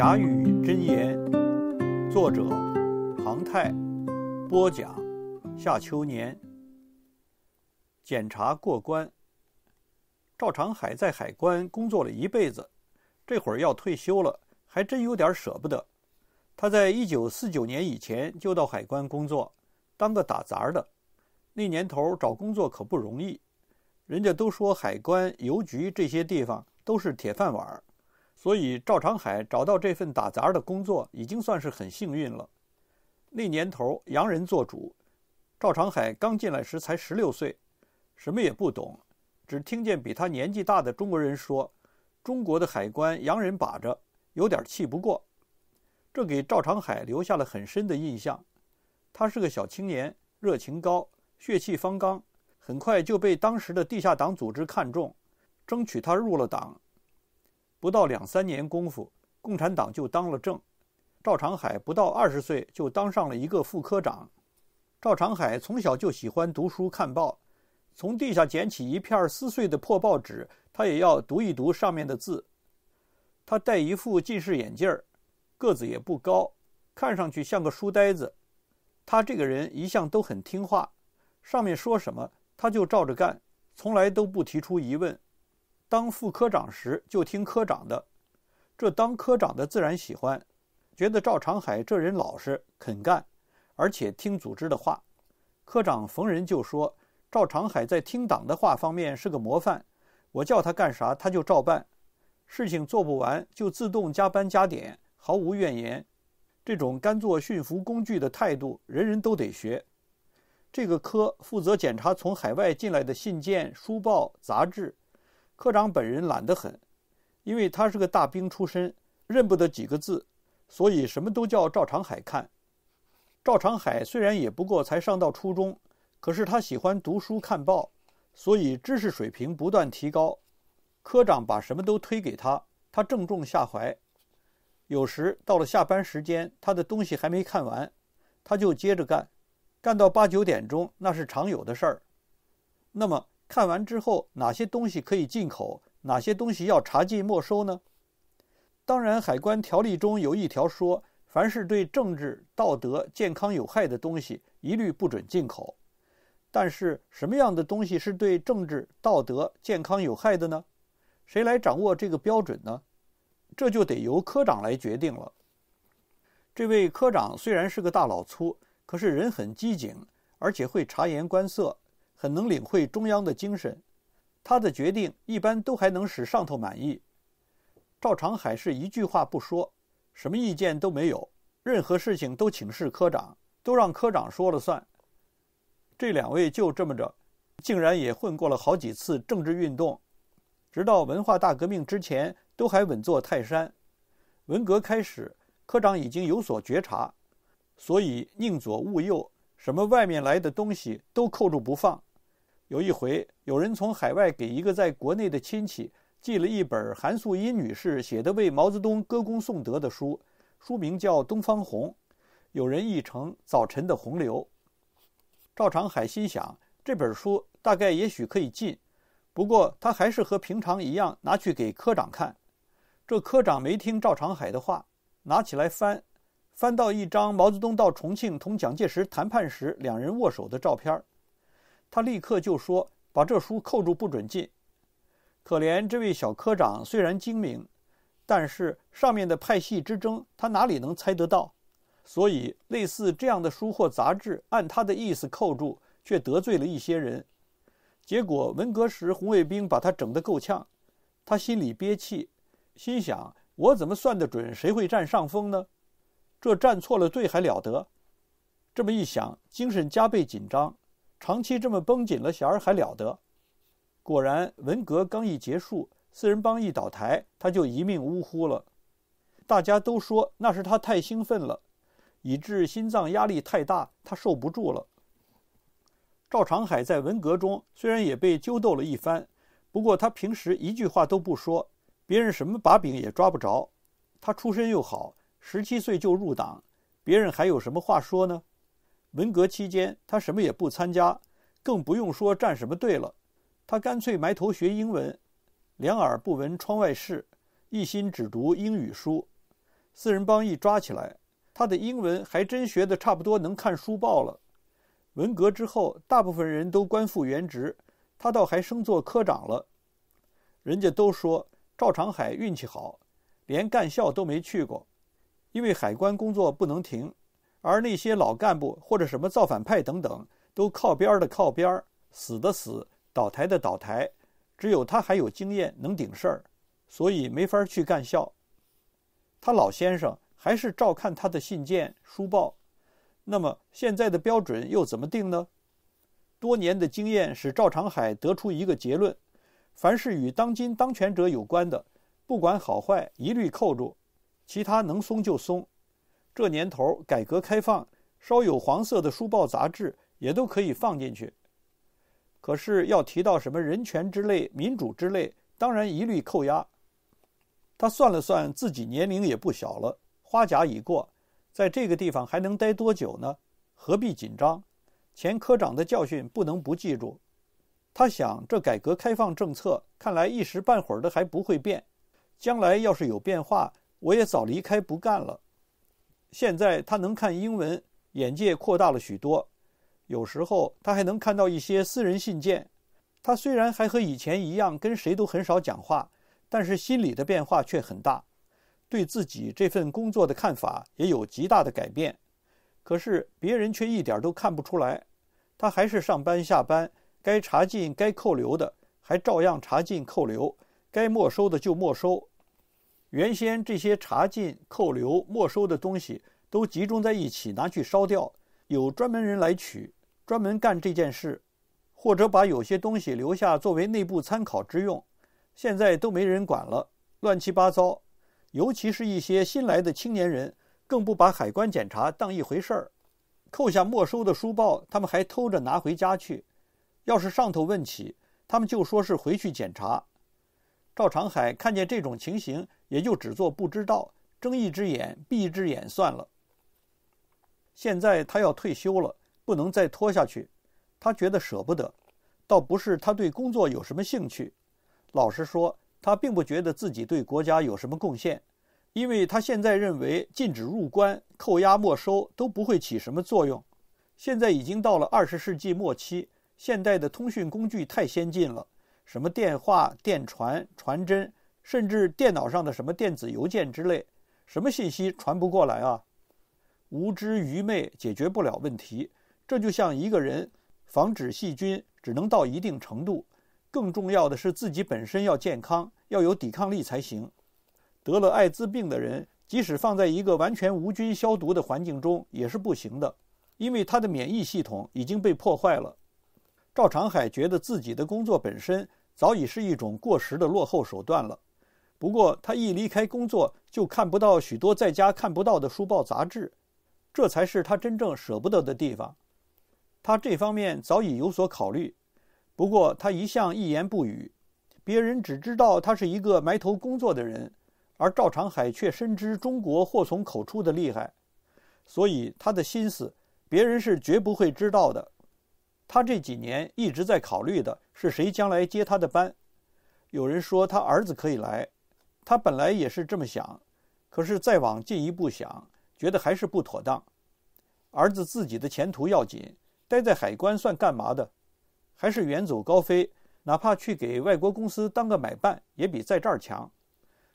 甲语真言，作者庞泰，播讲夏秋年。检查过关。赵长海在海关工作了一辈子，这会儿要退休了，还真有点舍不得。他在一九四九年以前就到海关工作，当个打杂的。那年头找工作可不容易，人家都说海关、邮局这些地方都是铁饭碗儿。所以，赵长海找到这份打杂的工作已经算是很幸运了。那年头，洋人做主。赵长海刚进来时才十六岁，什么也不懂，只听见比他年纪大的中国人说：“中国的海关，洋人把着。”有点气不过，这给赵长海留下了很深的印象。他是个小青年，热情高，血气方刚，很快就被当时的地下党组织看中，争取他入了党。不到两三年功夫，共产党就当了政。赵长海不到二十岁就当上了一个副科长。赵长海从小就喜欢读书看报，从地下捡起一片撕碎的破报纸，他也要读一读上面的字。他戴一副近视眼镜个子也不高，看上去像个书呆子。他这个人一向都很听话，上面说什么他就照着干，从来都不提出疑问。当副科长时就听科长的，这当科长的自然喜欢，觉得赵长海这人老实肯干，而且听组织的话。科长逢人就说：“赵长海在听党的话方面是个模范，我叫他干啥他就照办，事情做不完就自动加班加点，毫无怨言。这种甘做驯服工具的态度，人人都得学。”这个科负责检查从海外进来的信件、书报、杂志。科长本人懒得很，因为他是个大兵出身，认不得几个字，所以什么都叫赵长海看。赵长海虽然也不过才上到初中，可是他喜欢读书看报，所以知识水平不断提高。科长把什么都推给他，他正中下怀。有时到了下班时间，他的东西还没看完，他就接着干，干到八九点钟那是常有的事儿。那么。看完之后，哪些东西可以进口，哪些东西要查禁没收呢？当然，海关条例中有一条说，凡是对政治、道德、健康有害的东西，一律不准进口。但是，什么样的东西是对政治、道德、健康有害的呢？谁来掌握这个标准呢？这就得由科长来决定了。这位科长虽然是个大老粗，可是人很机警，而且会察言观色。很能领会中央的精神，他的决定一般都还能使上头满意。赵长海是一句话不说，什么意见都没有，任何事情都请示科长，都让科长说了算。这两位就这么着，竟然也混过了好几次政治运动，直到文化大革命之前都还稳坐泰山。文革开始，科长已经有所觉察，所以宁左勿右，什么外面来的东西都扣住不放。有一回，有人从海外给一个在国内的亲戚寄了一本韩素英女士写的为毛泽东歌功颂德的书，书名叫《东方红》，有人译成《早晨的洪流》。赵长海心想，这本书大概也许可以进，不过他还是和平常一样拿去给科长看。这科长没听赵长海的话，拿起来翻，翻到一张毛泽东到重庆同蒋介石谈判时两人握手的照片儿。他立刻就说：“把这书扣住，不准进。”可怜这位小科长虽然精明，但是上面的派系之争，他哪里能猜得到？所以类似这样的书或杂志，按他的意思扣住，却得罪了一些人。结果文革时红卫兵把他整得够呛，他心里憋气，心想：“我怎么算得准谁会占上风呢？这站错了队还了得？”这么一想，精神加倍紧张。长期这么绷紧了弦儿还了得？果然，文革刚一结束，四人帮一倒台，他就一命呜呼了。大家都说那是他太兴奋了，以致心脏压力太大，他受不住了。赵长海在文革中虽然也被揪斗了一番，不过他平时一句话都不说，别人什么把柄也抓不着。他出身又好，十七岁就入党，别人还有什么话说呢？文革期间，他什么也不参加，更不用说站什么队了。他干脆埋头学英文，两耳不闻窗外事，一心只读英语书。四人帮一抓起来，他的英文还真学得差不多，能看书报了。文革之后，大部分人都官复原职，他倒还升做科长了。人家都说赵长海运气好，连干校都没去过，因为海关工作不能停。而那些老干部或者什么造反派等等，都靠边儿的靠边儿，死的死，倒台的倒台，只有他还有经验能顶事儿，所以没法去干校。他老先生还是照看他的信件书报。那么现在的标准又怎么定呢？多年的经验使赵长海得出一个结论：凡是与当今当权者有关的，不管好坏，一律扣住；其他能松就松。这年头，改革开放，稍有黄色的书报杂志也都可以放进去。可是要提到什么人权之类、民主之类，当然一律扣押。他算了算，自己年龄也不小了，花甲已过，在这个地方还能待多久呢？何必紧张？前科长的教训不能不记住。他想，这改革开放政策看来一时半会儿的还不会变，将来要是有变化，我也早离开不干了。现在他能看英文，眼界扩大了许多。有时候他还能看到一些私人信件。他虽然还和以前一样，跟谁都很少讲话，但是心理的变化却很大，对自己这份工作的看法也有极大的改变。可是别人却一点都看不出来，他还是上班下班，该查禁该扣留的还照样查禁扣留，该没收的就没收。原先这些查禁、扣留、没收的东西都集中在一起拿去烧掉，有专门人来取，专门干这件事，或者把有些东西留下作为内部参考之用。现在都没人管了，乱七八糟。尤其是一些新来的青年人，更不把海关检查当一回事儿。扣下没收的书报，他们还偷着拿回家去。要是上头问起，他们就说是回去检查。赵长海看见这种情形，也就只做不知道，睁一只眼闭一只眼算了。现在他要退休了，不能再拖下去，他觉得舍不得。倒不是他对工作有什么兴趣，老实说，他并不觉得自己对国家有什么贡献，因为他现在认为禁止入关、扣押、没收都不会起什么作用。现在已经到了二十世纪末期，现代的通讯工具太先进了。什么电话、电传、传真，甚至电脑上的什么电子邮件之类，什么信息传不过来啊？无知愚昧解决不了问题。这就像一个人，防止细菌只能到一定程度，更重要的是自己本身要健康，要有抵抗力才行。得了艾滋病的人，即使放在一个完全无菌消毒的环境中也是不行的，因为他的免疫系统已经被破坏了。赵长海觉得自己的工作本身。早已是一种过时的落后手段了。不过，他一离开工作，就看不到许多在家看不到的书报杂志，这才是他真正舍不得的地方。他这方面早已有所考虑，不过他一向一言不语，别人只知道他是一个埋头工作的人，而赵长海却深知中国祸从口出的厉害，所以他的心思，别人是绝不会知道的。他这几年一直在考虑的是谁将来接他的班。有人说他儿子可以来，他本来也是这么想，可是再往进一步想，觉得还是不妥当。儿子自己的前途要紧，待在海关算干嘛的？还是远走高飞，哪怕去给外国公司当个买办，也比在这儿强。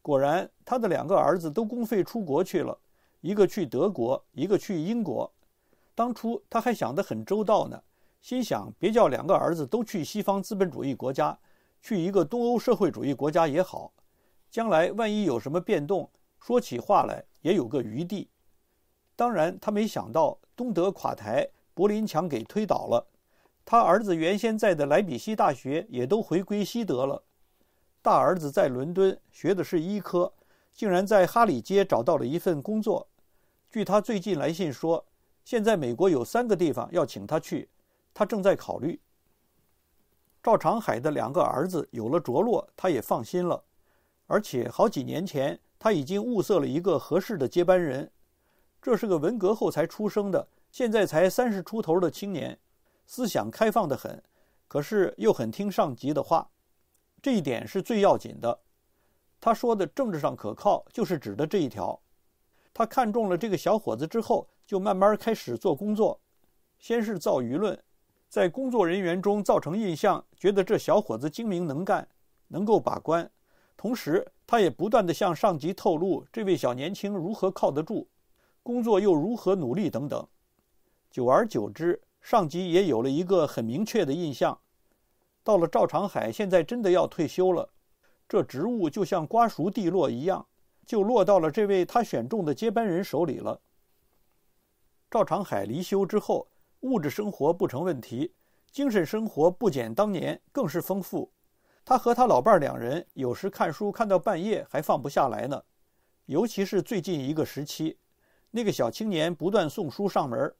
果然，他的两个儿子都公费出国去了，一个去德国，一个去英国。当初他还想得很周到呢。心想：别叫两个儿子都去西方资本主义国家，去一个东欧社会主义国家也好。将来万一有什么变动，说起话来也有个余地。当然，他没想到东德垮台，柏林墙给推倒了，他儿子原先在的莱比锡大学也都回归西德了。大儿子在伦敦学的是医科，竟然在哈里街找到了一份工作。据他最近来信说，现在美国有三个地方要请他去。他正在考虑。赵长海的两个儿子有了着落，他也放心了。而且好几年前，他已经物色了一个合适的接班人。这是个文革后才出生的，现在才三十出头的青年，思想开放的很，可是又很听上级的话，这一点是最要紧的。他说的政治上可靠，就是指的这一条。他看中了这个小伙子之后，就慢慢开始做工作，先是造舆论。在工作人员中造成印象，觉得这小伙子精明能干，能够把关。同时，他也不断地向上级透露这位小年轻如何靠得住，工作又如何努力等等。久而久之，上级也有了一个很明确的印象。到了赵长海现在真的要退休了，这职务就像瓜熟蒂落一样，就落到了这位他选中的接班人手里了。赵长海离休之后。物质生活不成问题，精神生活不减当年，更是丰富。他和他老伴儿两人有时看书看到半夜还放不下来呢。尤其是最近一个时期，那个小青年不断送书上门，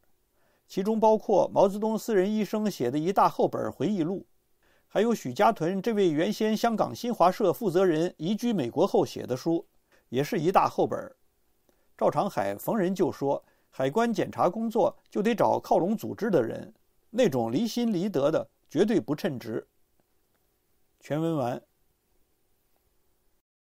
其中包括毛泽东私人医生写的一大厚本回忆录，还有许家屯这位原先香港新华社负责人移居美国后写的书，也是一大厚本。赵长海逢人就说。海关检查工作就得找靠拢组织的人，那种离心离德的绝对不称职。全文完。